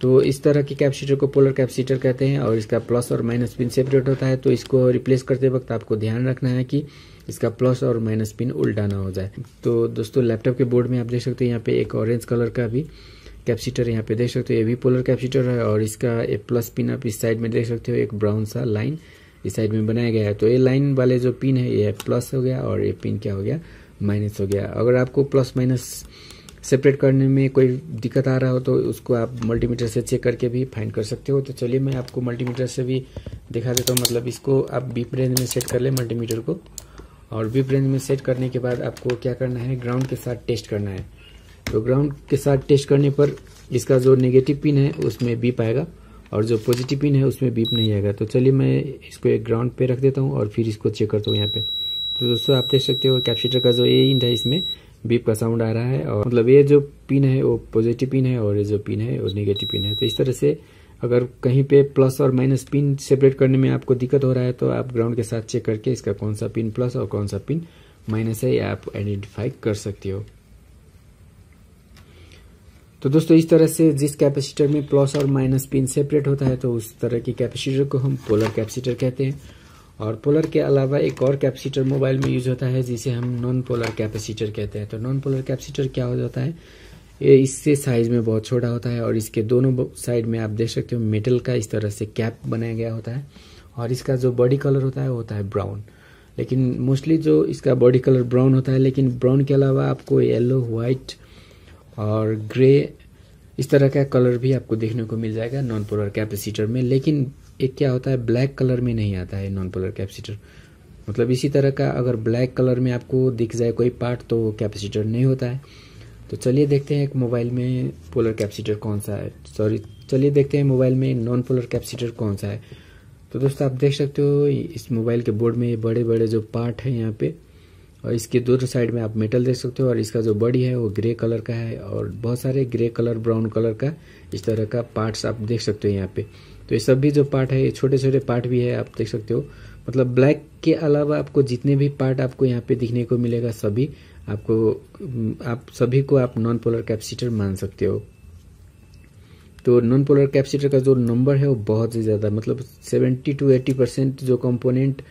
S1: तो इस तरह के कैप्सीटर को पोलर कैप्सीटर कहते हैं और इसका प्लस और माइनस पिन सेपरेट होता है तो इसको रिप्लेस करते वक्त आपको ध्यान रखना है कि इसका प्लस और माइनस पिन उल्टा ना हो जाए तो दोस्तों लैपटॉप के बोर्ड में आप देख सकते हो यहाँ पे एक ऑरेंज कलर का भी कैप्सीटर यहाँ पे देख सकते हो ये भी पोलर कैप्सीटर है और इसका एक प्लस पिन आप इस साइड में देख सकते हो एक ब्राउन सा लाइन इस साइड में बनाया गया है तो ये लाइन वाले जो पिन है ये प्लस हो गया और ये पिन क्या हो गया माइनस हो गया अगर आपको प्लस माइनस सेपरेट करने में कोई दिक्कत आ रहा हो तो उसको आप मल्टीमीटर से चेक करके भी फाइंड कर सकते हो तो चलिए मैं आपको मल्टीमीटर से भी दिखा देता हूँ मतलब इसको आप बीप रेंज में सेट कर लें मल्टीमीटर को और बीप रेंज में सेट करने के बाद आपको क्या करना है ग्राउंड के साथ टेस्ट करना है तो ग्राउंड के साथ टेस्ट करने पर इसका जो नेगेटिव पिन है उसमें बीप आएगा और जो पॉजिटिव पिन है उसमें बीप नहीं आएगा तो चलिए मैं इसको एक ग्राउंड पे रख देता हूँ और फिर इसको चेक करता हूँ यहाँ पे तो दोस्तों आप देख सकते हो कैप्सिटर का जो ए इंड है इसमें बीप का साउंड आ रहा है और मतलब ये जो पिन है वो पॉजिटिव पिन है और ये जो पिन है वो निगेटिव पिन है तो इस तरह से अगर कहीं पे प्लस और माइनस पिन सेपरेट करने में आपको दिक्कत हो रहा है तो आप ग्राउंड के साथ चेक करके इसका कौन सा पिन प्लस और कौन सा पिन माइनस है आप आइडेंटिफाई कर सकते हो तो दोस्तों इस तरह से जिस कैपेसिटर में प्लस और माइनस पिन सेपरेट होता है तो उस तरह के कैपेसिटर को हम पोलर कैपेसिटर कहते हैं और पोलर के अलावा एक और कैपेसिटर मोबाइल में यूज़ होता है जिसे हम नॉन पोलर कैपेसिटर कहते हैं तो नॉन पोलर कैपेसिटर क्या हो जाता है ये इससे साइज़ में बहुत छोटा होता है और इसके दोनों साइड में आप देख सकते हो मेटल का इस तरह से कैप बनाया गया होता है और इसका जो बॉडी कलर होता है वो होता है ब्राउन लेकिन मोस्टली जो इसका बॉडी कलर ब्राउन होता है लेकिन ब्राउन के अलावा आपको येलो वाइट और ग्रे इस तरह का कलर भी आपको देखने को मिल जाएगा नॉन पोलर कैपेसिटर में लेकिन एक क्या होता है ब्लैक कलर में नहीं आता है नॉन पोलर कैपेसिटर मतलब इसी तरह का अगर ब्लैक कलर में आपको दिख जाए कोई पार्ट तो कैपेसिटर नहीं होता है तो चलिए देखते हैं एक मोबाइल में पोलर कैपेसिटर कौन सा है सॉरी चलिए देखते हैं मोबाइल में नॉन पोलर कैपेसिटर कौन सा है तो दोस्तों आप देख सकते हो इस मोबाइल के बोर्ड में बड़े बड़े जो पार्ट हैं यहाँ पे और इसके दो साइड में आप मेटल देख सकते हो और इसका जो बॉडी है वो ग्रे कलर का है और बहुत सारे ग्रे कलर ब्राउन कलर का इस तरह का पार्ट्स आप देख सकते हो यहाँ पे तो ये सब भी जो पार्ट है ये छोटे छोटे पार्ट भी है आप देख सकते हो मतलब ब्लैक के अलावा आपको जितने भी पार्ट आपको यहाँ पे दिखने को मिलेगा सभी आपको आप सभी को आप नॉन पोलर कैप्सिटर मान सकते हो तो नॉन पोलर कैप्सिटर का जो नंबर है वो बहुत ही ज़्यादा मतलब 70 टू 80 परसेंट जो कंपोनेंट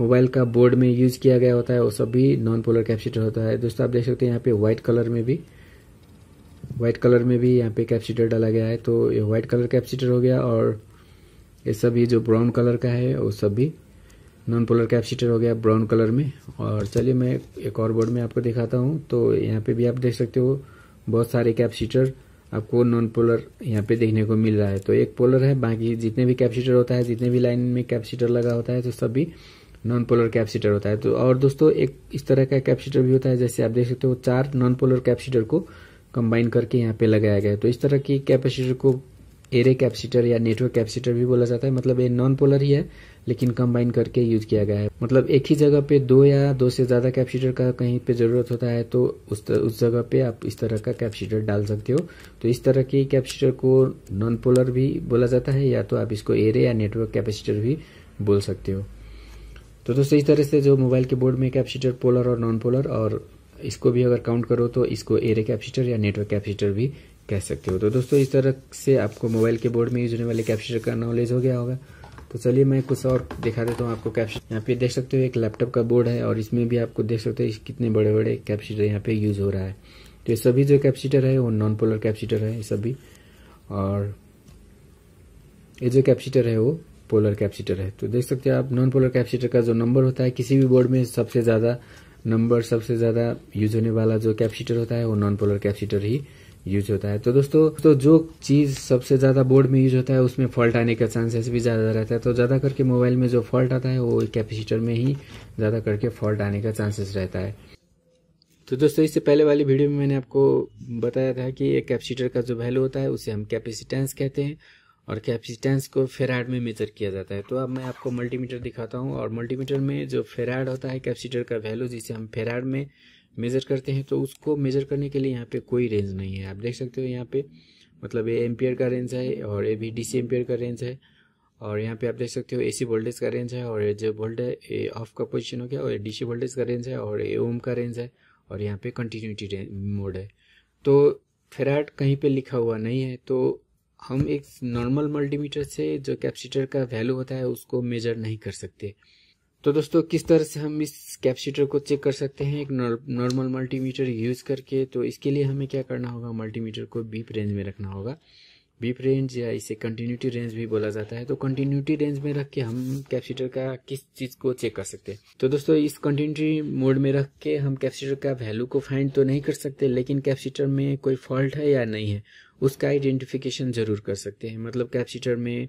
S1: मोबाइल का बोर्ड में यूज किया गया होता है वो सभी नॉन पोलर कैप्सिटर होता है दोस्तों आप देख सकते हैं यहाँ पे व्हाइट कलर में भी व्हाइट कलर में भी यहाँ पे कैप्सिटर डाला गया है तो ये व्हाइट कलर कैप्सिटर हो गया और ये सब ये जो ब्राउन कलर का है वो सब भी नॉन पोलर कैपेसिटर हो गया ब्राउन कलर में और चलिए मैं एक और बोर्ड में आपको दिखाता हूँ तो यहाँ पे भी आप देख सकते हो बहुत सारे कैपेसिटर आपको नॉन पोलर यहाँ पे देखने को मिल रहा है तो एक पोलर है बाकी जितने भी कैपेसिटर होता है जितने भी लाइन में कैपेसिटर लगा होता है तो सब भी नॉन पोलर कैपेसिटर होता है तो और दोस्तों एक इस तरह का कैपेसिटर भी होता है जैसे आप देख सकते हो चार नॉन पोलर कैपेसिटर को कंबाइन करके यहाँ पे लगाया गया है तो इस तरह की कैपेसिटर को एरे कैपेसिटर या नेटवर्क कैपेसिटर भी बोला जाता है मतलब ये नॉन पोलर ही है लेकिन कंबाइन करके यूज किया गया है मतलब एक ही जगह पे दो या दो से ज़्यादा कैपेसिटर का कहीं पे ज़रूरत होता है तो उस तर, उस जगह पे आप इस तरह का कैपेसिटर डाल सकते हो तो इस तरह के कैपेसिटर को नॉन पोलर भी बोला जाता है या तो आप इसको एरे या नेटवर्क कैपेसिटर भी बोल सकते हो तो दोस्तों इस तरह से जो मोबाइल के बोर्ड में कैपेसिटर पोलर और नॉन पोलर और इसको भी अगर काउंट करो तो इसको एरे कैपेसिटर या नेटवर्क कैपेसिटर भी कह सकते हो तो दोस्तों इस तरह से आपको मोबाइल के बोर्ड में यूज होने वाले कैप्चर का नॉलेज हो गया होगा तो चलिए मैं कुछ और दिखा देता हूँ आपको कैप्चर यहाँ पे देख सकते हो एक लैपटॉप का बोर्ड है और इसमें भी आपको देख सकते हो कितने बड़े बड़े कैप्सीटर यहाँ पे यूज हो रहा है तो ये सभी जो कैप्सीटर है वो नॉन पोलर कैप्सीटर है ये सभी और ये जो कैप्सीटर है वो पोलर कैप्सीटर है तो देख सकते हो आप नॉन पोलर कैप्सीटर का जो नंबर होता है किसी भी बोर्ड में सबसे ज़्यादा नंबर सबसे ज़्यादा यूज होने वाला जो कैप्सीटर होता है वो नॉन पोलर कैप्सीटर ही यूज होता है तो दोस्तों तो जो चीज सबसे ज्यादा बोर्ड में यूज होता है उसमें फॉल्ट आने का चांसेस भी ज्यादा रहता है तो ज्यादा करके मोबाइल में जो फॉल्ट आता है वो कैपेसिटर में ही ज्यादा करके फॉल्ट आने का चांसेस रहता है तो दोस्तों इससे पहले वाली वीडियो में मैंने आपको बताया था कि एक कैपेसिटर का जो वैल्यू होता है उसे हम कैपेसिटेंस कहते हैं और कैपेसिटेंस को फेराड में मेजर किया जाता है तो अब मैं आपको मल्टीमीटर दिखाता हूँ और मल्टीमीटर में जो फेराड होता है कैपेसिटर का वैल्यू जिसे हम फेराड में मेज़र करते हैं तो उसको मेज़र करने के लिए यहाँ पे कोई रेंज नहीं है आप देख सकते हो यहाँ पे मतलब ये एम्पियर का रेंज है और ये भी डीसी एम्पियर का रेंज है और यहाँ पे आप देख सकते हो एसी वोल्टेज का रेंज है और ये जो वोल्ट है ये ऑफ का पोजिशन हो गया और डी वोल्टेज का रेंज है और ए ओम का रेंज है और यहाँ पे कंटिन्यूटी मोड है तो फेराट कहीं पर लिखा हुआ नहीं है तो हम एक नॉर्मल मल्टीमीटर से जो कैपेसिटर का वैल्यू होता है उसको मेजर नहीं कर सकते तो दोस्तों किस तरह से हम इस कैपेसिटर को चेक कर सकते हैं एक नॉर्मल मल्टीमीटर यूज़ करके तो इसके लिए हमें क्या करना होगा मल्टीमीटर को बीप रेंज में रखना होगा बीप रेंज या इसे कंटिन्यूटी रेंज भी बोला जाता है तो कंटिन्यूटी रेंज में रख के हम कैपेसिटर का किस चीज़ को चेक कर सकते हैं तो दोस्तों इस कंटिन्यूटी मोड में रख के हम कैपेसिटर का वैल्यू को फाइंड तो नहीं कर सकते लेकिन कैपेसिटर में कोई फॉल्ट है या नहीं है उसका आइडेंटिफिकेशन जरूर कर सकते हैं मतलब कैपेसिटर में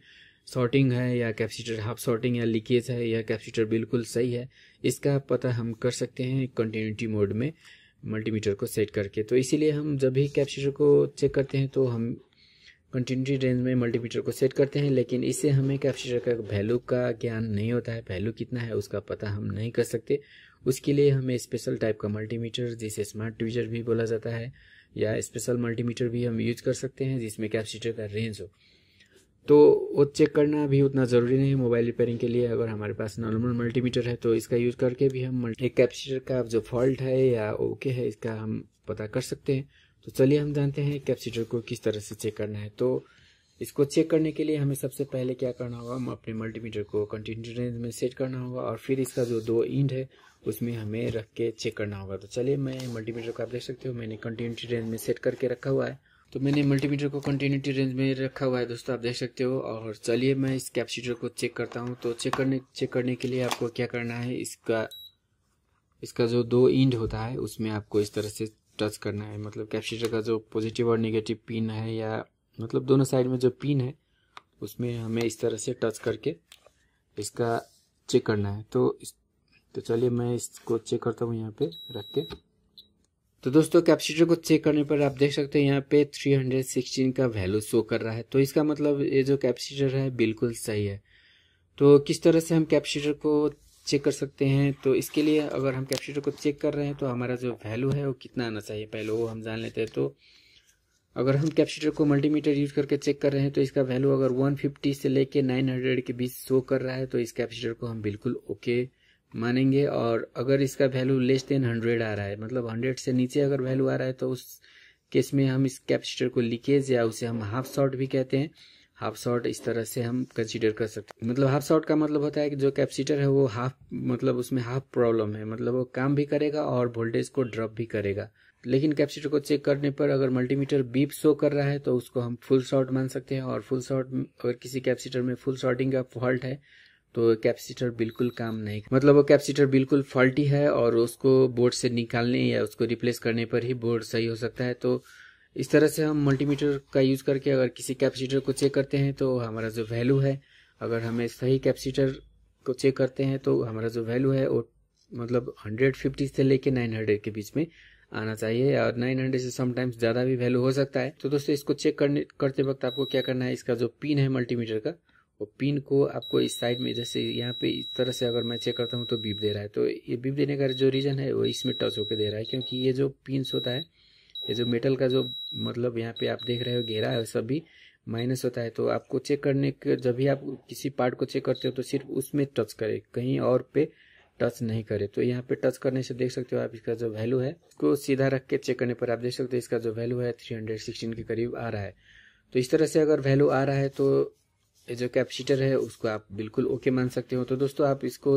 S1: शॉर्टिंग है या कैपेसिटर हाफ शॉर्टिंग या लीकेज है या कैपेसिटर बिल्कुल सही है इसका पता हम कर सकते हैं कंटिन्यूटी मोड में मल्टीमीटर को सेट करके तो इसीलिए हम जब भी कैपेसिटर को चेक करते हैं तो हम कंटिन्यूटी रेंज में मल्टीमीटर को सेट करते हैं लेकिन इससे हमें कैपेसिटर का वैल्यू का ज्ञान नहीं होता है वैल्यू कितना है उसका पता हम नहीं कर सकते उसके लिए हमें स्पेशल टाइप का मल्टीमीटर जिसे स्मार्ट ट्वीजर भी बोला जाता है या स्पेशल मल्टीमीटर भी हम यूज कर सकते हैं जिसमें कैपेसिटर का रेंज हो तो वो चेक करना भी उतना ज़रूरी नहीं है मोबाइल रिपेयरिंग के लिए अगर हमारे पास नॉर्मल मल्टीमीटर है तो इसका यूज़ करके भी हम एक कैपेसिटर का जो फॉल्ट है या ओके है इसका हम पता कर सकते हैं तो चलिए हम जानते हैं कैपेसिटर को किस तरह से चेक करना है तो इसको चेक करने के लिए हमें सबसे पहले क्या करना होगा हम अपने मल्टीमीटर को कंटिन्यू रेंज में सेट करना होगा और फिर इसका जो दो इंड है उसमें हमें रख के चेक करना होगा तो चलिए मैं मल्टीमीटर को आप देख सकते हो मैंने कंटिन्यूटी रेंज में सेट करके रखा हुआ है तो मैंने मल्टीमीटर को कंटिन्यूटी रेंज में रखा हुआ है दोस्तों आप देख सकते हो और चलिए मैं इस कैपेसिटर को चेक करता हूँ तो चेक करने चेक करने के लिए आपको क्या करना है इसका इसका जो दो इंड होता है उसमें आपको इस तरह से टच करना है मतलब कैपेसिटर का जो पॉजिटिव और निगेटिव पिन है या मतलब दोनों साइड में जो पिन है उसमें हमें इस तरह से टच करके इसका चेक करना है तो इस तो चलिए मैं इसको चेक करता हूँ यहाँ पे रख के तो दोस्तों कैपेसिटर को चेक करने पर आप देख सकते हैं यहाँ पे 316 का वैल्यू शो कर रहा है तो इसका मतलब ये जो कैपेसिटर है बिल्कुल सही है तो किस तरह से हम कैपेसिटर को चेक कर सकते हैं तो इसके लिए अगर हम कैपेसिटर को चेक कर रहे हैं तो हमारा जो वैल्यू है वो कितना आना चाहिए पहले वो हम जान लेते हैं तो अगर हम कैप्सीटर को मल्टीमीटर यूज करके चेक कर रहे हैं तो इसका वैल्यू अगर वन से लेके नाइन के बीच शो कर रहा है तो इस कैप्सीटर को हम बिल्कुल ओके okay मानेंगे और अगर इसका वैल्यू लेस देन हंड्रेड आ रहा है मतलब हंड्रेड से नीचे अगर वैल्यू आ रहा है तो उस केस में हम इस कैपेसिटर को लीकेज या उसे हम हाफ शॉर्ट भी कहते हैं हाफ शॉर्ट इस तरह से हम कंसीडर कर सकते हैं मतलब हाफ शॉर्ट का मतलब होता है कि जो कैपेसिटर है वो हाफ मतलब उसमें हाफ प्रॉब्लम है मतलब वो काम भी करेगा और वोल्टेज को ड्रॉप भी करेगा लेकिन कैपेसिटर को चेक करने पर अगर मल्टीमीटर बीप शो कर रहा है तो उसको हम फुल शॉर्ट मान सकते हैं और फुल शॉर्ट अगर किसी कैपेसिटर में फुल शॉर्टिंग का फॉल्ट है तो कैपेसिटर बिल्कुल काम नहीं मतलब वो कैपेसिटर बिल्कुल फॉल्टी है और उसको बोर्ड से निकालने या उसको रिप्लेस करने पर ही बोर्ड सही हो सकता है तो इस तरह से हम मल्टीमीटर का यूज़ करके अगर किसी कैपेसिटर को चेक करते हैं तो हमारा जो वैल्यू है अगर हमें सही कैपेसिटर को चेक करते हैं तो हमारा जो वैल्यू है वो मतलब 150 से लेके 900 के बीच में आना चाहिए और 900 से समटाइम्स ज़्यादा भी वैल्यू हो सकता है तो दोस्तों इसको चेक करने करते वक्त आपको क्या करना है इसका जो पिन है मल्टीमीटर का और पिन को आपको इस साइड में जैसे यहाँ पे इस तरह से अगर मैं चेक करता हूँ तो बीप दे रहा है तो ये बीप देने का जो रीज़न है वो इसमें टच होकर दे रहा है क्योंकि ये जो पिन होता है ये जो मेटल का जो मतलब यहाँ पे आप देख रहे हो घेरा है सब भी माइनस होता है तो आपको चेक करने के जब भी आप किसी पार्ट को चेक करते हो तो सिर्फ उसमें टच करे कहीं और पे टच नहीं करे तो यहाँ पे टच करने से देख सकते हो आप इसका जो वैल्यू है उसको सीधा रख के चेक करने पर आप देख सकते हो इसका जो वैल्यू है 316 के करीब आ रहा है तो इस तरह से अगर वैल्यू आ रहा है तो जो कैपेसिटर है उसको आप बिल्कुल ओके मान सकते हो तो दोस्तों आप इसको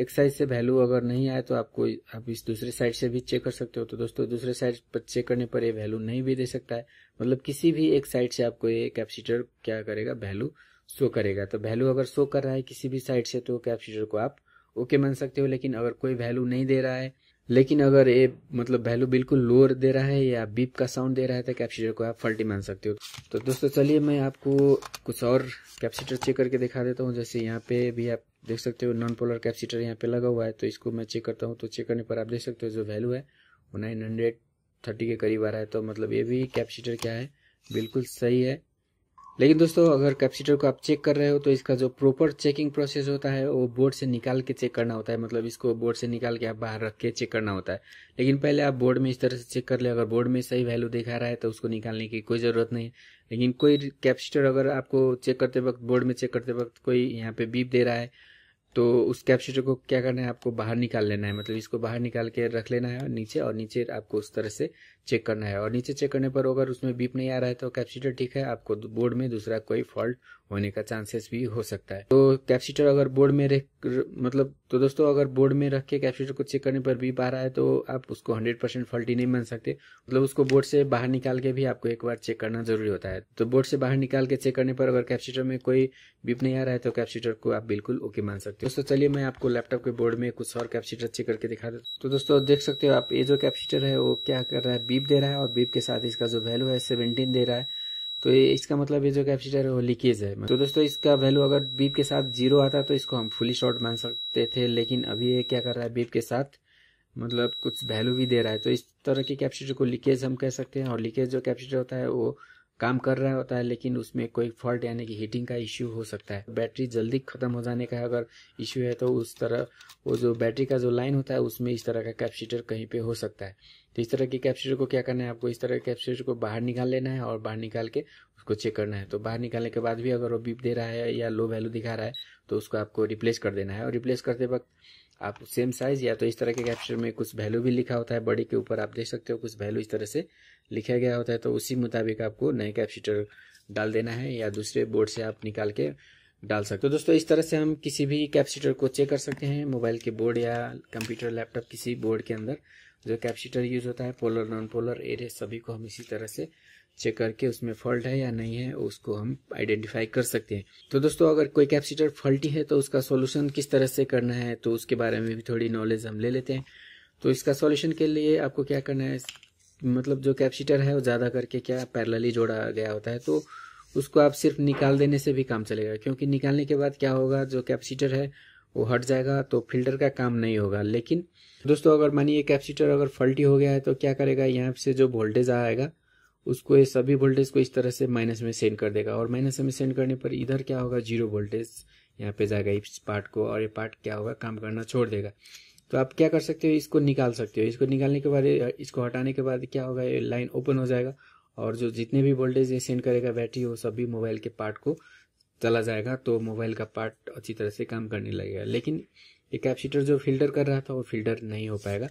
S1: एक साइड से वैल्यू अगर नहीं आए तो आपको आप इस दूसरे साइड से भी चेक कर सकते हो तो दोस्तों दूसरे साइड पर चेक करने पर ये वैल्यू नहीं भी दे सकता है मतलब किसी भी एक साइड से आपको ये कैपेसिटर क्या करेगा वैल्यू शो करेगा तो वैल्यू अगर शो कर रहा है किसी भी साइड से तो कैपेसिटर को आप ओके मान सकते हो लेकिन अगर कोई वैल्यू नहीं दे रहा है लेकिन अगर ये मतलब वैल्यू बिल्कुल लोअर दे रहा है या बीप का साउंड दे रहा है तो कैप्सीटर को आप फल्टी मान सकते हो तो दोस्तों चलिए मैं आपको कुछ और कैप्सीटर चेक करके दिखा देता हूँ जैसे यहाँ पे भी आप देख सकते हो नॉन पोलर कैप्सीटर यहाँ पे लगा हुआ है तो इसको मैं चेक करता हूँ तो चेक करने पर आप देख सकते हो जो वैल्यू है वो नाइन हंड्रेड थर्टी के करीब आ रहा है तो मतलब ये भी कैप्सीटर क्या है बिल्कुल सही है लेकिन दोस्तों अगर कैपेसिटर को आप चेक कर रहे हो तो इसका जो प्रॉपर चेकिंग प्रोसेस होता है वो बोर्ड से निकाल के चेक करना होता है मतलब इसको बोर्ड से निकाल के आप बाहर रख के चेक करना होता है लेकिन पहले आप बोर्ड में इस तरह से चेक कर ले अगर बोर्ड में सही वैल्यू दिखा रहा है तो उसको निकालने की कोई ज़रूरत नहीं लेकिन कोई कैपेसिटर अगर आपको चेक करते वक्त बोर्ड में चेक करते वक्त कोई यहाँ पे बीप दे रहा है तो उस कैपेसिटर को क्या करना है आपको बाहर निकाल लेना है मतलब इसको बाहर निकाल के रख लेना है और नीचे और नीचे आपको उस तरह से चेक करना है और नीचे चेक करने पर अगर उसमें बीप नहीं आ रहा है तो कैपेसिटर ठीक है आपको बोर्ड में दूसरा कोई फॉल्ट होने का चांसेस भी हो सकता है तो कैप्सीटर अगर बोर्ड में रख मतलब तो दोस्तों अगर बोर्ड में रख के कैप्सिटर को चेक करने पर भी पा रहा है तो आप उसको हंड्रेड परसेंट फॉल्टी नहीं मान सकते मतलब उसको बोर्ड से बाहर निकाल के भी आपको एक बार चेक करना जरूरी होता है तो बोर्ड से बाहर निकाल के चेक करने पर अगर कैप्सीटर में कोई बीप नहीं आ रहा है तो कैप्सीटर को आप बिल्कुल ओके मान सकते हो दोस्तों चलिए मैं आपको लैपटॉप के बोर्ड में कुछ और कैप्सीटर चेक करके दिखा दे तो दोस्तों देख सकते हो आप ये जो कैप्सीटर है वो क्या कर रहा है बीप दे रहा है और बीप के साथ इसका जो वैल्यू है सेवनटीन दे रहा है तो ये इसका मतलब ये जो कैपेसिटर है वो लीकेज है तो दोस्तों इसका वैल्यू अगर बीप के साथ जीरो आता तो इसको हम फुली शॉर्ट मान सकते थे लेकिन अभी ये क्या कर रहा है बीप के साथ मतलब कुछ वैल्यू भी दे रहा है तो इस तरह के कैपेसिटर को लीकेज हम कह सकते हैं और लीकेज जो कैपेसिटर होता है वो काम कर रहा होता है लेकिन उसमें कोई फॉल्ट यानी कि हीटिंग का इश्यू हो सकता है बैटरी जल्दी ख़त्म हो जाने का अगर इश्यू है तो उस तरह वो जो बैटरी का जो लाइन होता है उसमें इस तरह का कैप्सीटर कहीं पे हो सकता है तो इस तरह के कैप्सीटर को क्या करना है आपको इस तरह के कैप्सीटर को बाहर निकाल लेना है और बाहर निकाल के उसको चेक करना है तो बाहर निकालने के बाद भी अगर वो बीप दे रहा है या लो वैल्यू दिखा रहा है तो उसको आपको रिप्लेस कर देना है और रिप्लेस करते वक्त आप सेम साइज या तो इस तरह के कैप्चर में कुछ वैल्यू भी लिखा होता है बॉडी के ऊपर आप देख सकते हो कुछ वैल्यू इस तरह से लिखा गया होता है तो उसी मुताबिक आपको नए कैप्सीटर डाल देना है या दूसरे बोर्ड से आप निकाल के डाल सकते हो तो दोस्तों इस तरह से हम किसी भी कैप्सीटर को चेक कर सकते हैं मोबाइल के बोर्ड या कंप्यूटर लैपटॉप किसी बोर्ड के अंदर जो कैप्सीटर यूज होता है पोलर नॉन पोलर एरे सभी को हम इसी तरह से चेक करके उसमें फॉल्ट है या नहीं है उसको हम आइडेंटिफाई कर सकते हैं तो दोस्तों अगर कोई कैपेसिटर फॉल्टी है तो उसका सॉल्यूशन किस तरह से करना है तो उसके बारे में भी थोड़ी नॉलेज हम ले लेते हैं तो इसका सॉल्यूशन के लिए आपको क्या करना है मतलब जो कैपेसिटर है वो ज़्यादा करके क्या पैरेलली जोड़ा गया होता है तो उसको आप सिर्फ निकाल देने से भी काम चलेगा क्योंकि निकालने के बाद क्या होगा जो कैपेसिटर है वो हट जाएगा तो फिल्टर का काम नहीं होगा लेकिन दोस्तों अगर मानिए कैपेसिटर अगर फॉल्टी हो गया है तो क्या करेगा यहाँ से जो वोल्टेज आएगा उसको ये सभी वोल्टेज को इस तरह से माइनस में सेंड कर देगा और माइनस में सेंड करने पर इधर क्या होगा जीरो वोल्टेज यहाँ पे जाएगा इस पार्ट को और ये पार्ट क्या होगा काम करना छोड़ देगा तो आप क्या कर सकते हो इसको निकाल सकते हो इसको निकालने के बाद इसको हटाने के बाद क्या होगा ये लाइन ओपन हो जाएगा और जो जितने भी वोल्टेज ये सेंड करेगा बैटरी वो सभी मोबाइल के पार्ट को चला जाएगा तो मोबाइल का पार्ट अच्छी तरह से काम करने लगेगा लेकिन ये कैपेसिटर जो फिल्टर कर रहा था वो फिल्टर नहीं हो पाएगा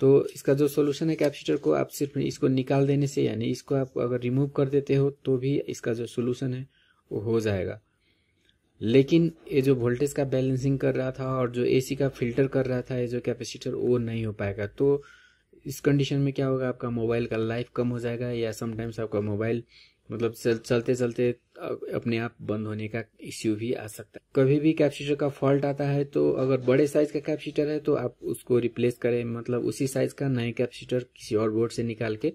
S1: तो इसका जो सोल्यूशन है कैपेसिटर को आप सिर्फ इसको निकाल देने से यानी इसको आप अगर रिमूव कर देते हो तो भी इसका जो सोल्यूशन है वो हो जाएगा लेकिन ये जो वोल्टेज का बैलेंसिंग कर रहा था और जो एसी का फिल्टर कर रहा था ये जो कैपेसिटर वो नहीं हो पाएगा तो इस कंडीशन में क्या होगा आपका मोबाइल का लाइफ कम हो जाएगा या समटाइम्स आपका मोबाइल मतलब चल, चलते चलते अपने आप बंद होने का इश्यू भी आ सकता है कभी भी कैपेसिटर का फॉल्ट आता है तो अगर बड़े साइज का कैपेसिटर है तो आप उसको रिप्लेस करें मतलब उसी साइज का नए कैपेसिटर किसी और बोर्ड से निकाल के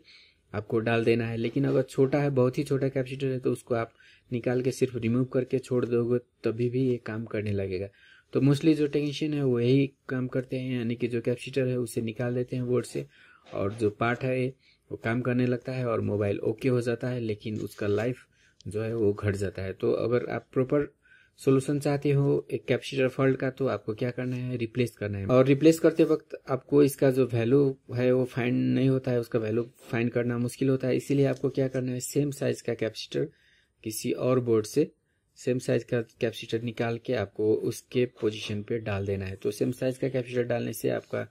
S1: आपको डाल देना है लेकिन अगर छोटा है बहुत ही छोटा कैपेसिटर है तो उसको आप निकाल के सिर्फ रिमूव करके छोड़ दोगे तभी भी ये काम करने लगेगा तो मोस्टली जो टेक्नीशियन है वो यही काम करते हैं यानी कि जो कैपेसिटर है उसे निकाल देते हैं बोर्ड से और जो पार्ट है वो काम करने लगता है और मोबाइल ओके हो जाता है लेकिन उसका लाइफ जो है वो घट जाता है तो अगर आप प्रॉपर सोल्यूशन चाहते हो एक कैप्सिटर फॉल्ट का तो आपको क्या करना है रिप्लेस करना है और रिप्लेस करते वक्त आपको इसका जो वैल्यू है वो फाइंड नहीं होता है उसका वैल्यू फाइंड करना मुश्किल होता है इसीलिए आपको क्या करना है सेम साइज का कैप्सिटर किसी और बोर्ड से सेम साइज का कैप्सिटर निकाल के आपको उसके पोजिशन पे डाल देना है तो सेम साइज का कैप्सिटर डालने से आपका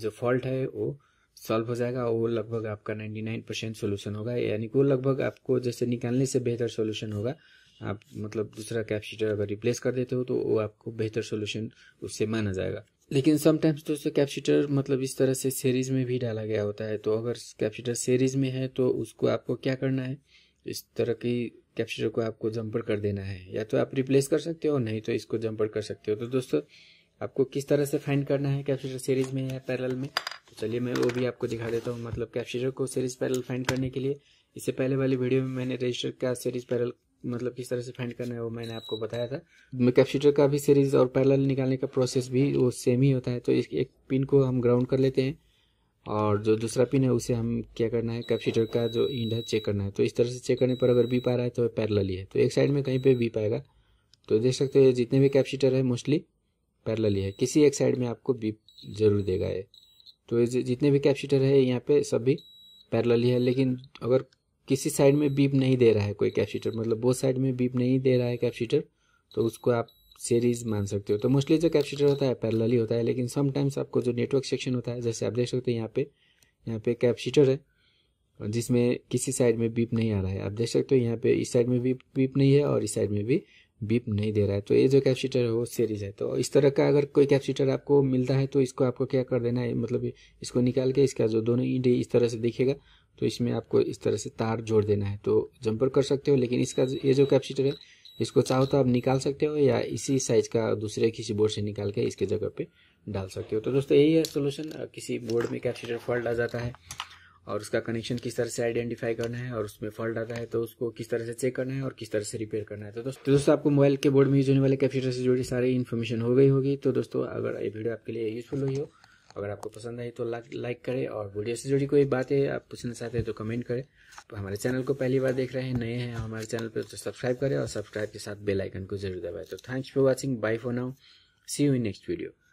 S1: जो फॉल्ट है वो सॉल्व हो जाएगा और वो लगभग आपका 99 परसेंट सोल्यूशन होगा यानी कि वो लगभग आपको जैसे निकालने से बेहतर सोल्यूशन होगा आप मतलब दूसरा कैपेसिटर अगर रिप्लेस कर देते हो तो वो आपको बेहतर सोल्यूशन उससे माना जाएगा लेकिन समटाइम्स दोस्तों कैपेसिटर मतलब इस तरह से सीरीज में भी डाला गया होता है तो अगर कैपेसिटर सीरीज में है तो उसको आपको क्या करना है इस तरह की कैप्सीटर को आपको जम्पर कर देना है या तो आप रिप्लेस कर सकते हो नहीं तो इसको जम्पर कर सकते हो तो दोस्तों आपको किस तरह से फाइंड करना है कैप्सीटर सीरीज में या पैरल में चलिए मैं वो भी आपको दिखा देता हूँ मतलब कैप्शीटर को सीरीज पैरल फाइंड करने के लिए इससे पहले वाली वीडियो में मैंने रजिस्टर का सीरीज पैरल मतलब किस तरह से फाइंड करना है वो मैंने आपको बताया था मैं कैप्शीटर का भी सीरीज और पैरल निकालने का प्रोसेस भी वो सेम ही होता है तो इस एक पिन को हम ग्राउंड कर लेते हैं और जो दूसरा पिन है उसे हम क्या करना है कैप्शीटर का जो इंड है चेक करना है तो इस तरह से चेक करने पर अगर बीप आ रहा है तो पैरल ही है तो एक साइड में कहीं पर बीप आएगा तो देख सकते हो जितने भी कैप्शीटर है मोस्टली पैरल ही है किसी एक साइड में आपको बीप जरूर देगा ये तो ये जितने भी कैपेसिटर है यहाँ पे सभी पैरेलल ही है लेकिन अगर किसी साइड में बीप नहीं दे रहा है कोई कैपेसिटर मतलब वो साइड में बीप नहीं दे रहा है कैपेसिटर तो उसको आप सीरीज मान सकते हो तो मोस्टली जो कैपेसिटर होता है पैरल ही होता है लेकिन समटाइम्स आपको जो नेटवर्क सेक्शन होता है जैसे आप देख सकते हो यहाँ पे यहाँ पे कैपेसिटर है जिसमें किसी साइड में बीप नहीं आ रहा है आप देख सकते हो यहाँ पे इस साइड में भी बीप नहीं है और इस साइड में भी बीप नहीं दे रहा है तो ये जो कैप्सीटर है वो सीरीज है तो इस तरह का अगर कोई कैप्सीटर आपको मिलता है तो इसको आपको क्या कर देना है मतलब इसको निकाल के इसका जो दोनों इंड इस तरह से दिखेगा तो इसमें आपको इस तरह से तार जोड़ देना है तो जम्पर कर सकते हो लेकिन इसका ये जो कैप्सीटर है इसको चाहो तो आप निकाल सकते हो या इसी साइज का दूसरे किसी बोर्ड से निकाल के इसके जगह पे डाल सकते हो तो दोस्तों यही है सोल्यूशन किसी बोर्ड में कैप्सीटर फॉल्ट आ जाता है और उसका कनेक्शन किस तरह से आइडेंटिफाई करना है और उसमें फॉल्ट आता है तो उसको किस तरह से चेक करना है और किस तरह से रिपेयर करना है तो दोस्तों तो दोस्तों आपको मोबाइल के बोर्ड में यूज होने वाले कैपेसिटर से जुड़ी सारी इन्फॉर्मेशन हो गई होगी तो दोस्तों अगर ये वीडियो आपके लिए यूजफुल हुई हो अगर आपको पसंद आई तो लाइक करें और वीडियो से जुड़ी कोई बातें आप पूछना चाहते हैं तो कमेंट करें तो हमारे चैनल को पहली बार देख रहे हैं नए हैं हमारे चैनल पर तो सब्सक्राइब करें और सब्सक्राइब के साथ बेल आइकन को जरूर दबाएं तो thanks for watching bye for now see you in next video